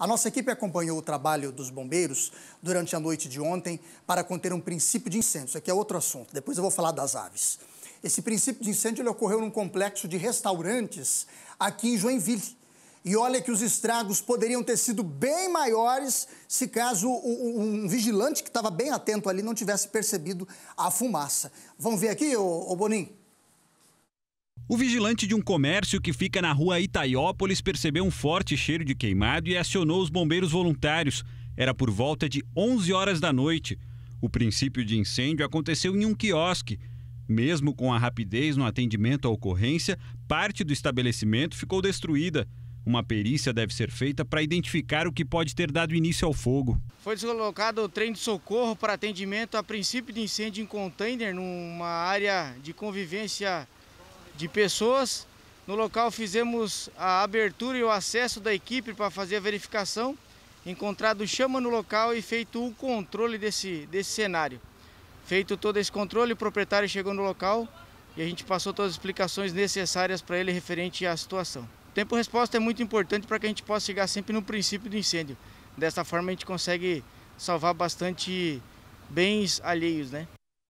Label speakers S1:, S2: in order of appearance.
S1: A nossa equipe acompanhou o trabalho dos bombeiros durante a noite de ontem para conter um princípio de incêndio. Isso aqui é outro assunto, depois eu vou falar das aves. Esse princípio de incêndio ocorreu num complexo de restaurantes aqui em Joinville. E olha que os estragos poderiam ter sido bem maiores se caso um, vigilante que estava bem atento ali não tivesse percebido a fumaça. Vamos ver aqui, ô, ô Boninho?
S2: O vigilante de um comércio que fica na rua Itaiópolis percebeu um forte cheiro de queimado e acionou os bombeiros voluntários. Era por volta de 11 horas da noite. O princípio de incêndio aconteceu em um quiosque. Mesmo com a rapidez no atendimento à ocorrência, parte do estabelecimento ficou destruída. Uma perícia deve ser feita para identificar o que pode ter dado início ao fogo.
S3: Foi deslocado o trem de socorro para atendimento a princípio de incêndio em container numa área de convivência de pessoas. No local fizemos a abertura e o acesso da equipe para fazer a verificação, encontrado chama no local e feito o controle desse, desse cenário. Feito todo esse controle, o proprietário chegou no local e a gente passou todas as explicações necessárias para ele referente à situação. O tempo-resposta é muito importante para que a gente possa chegar sempre no princípio do incêndio. Dessa forma a gente consegue salvar bastante bens alheios, né?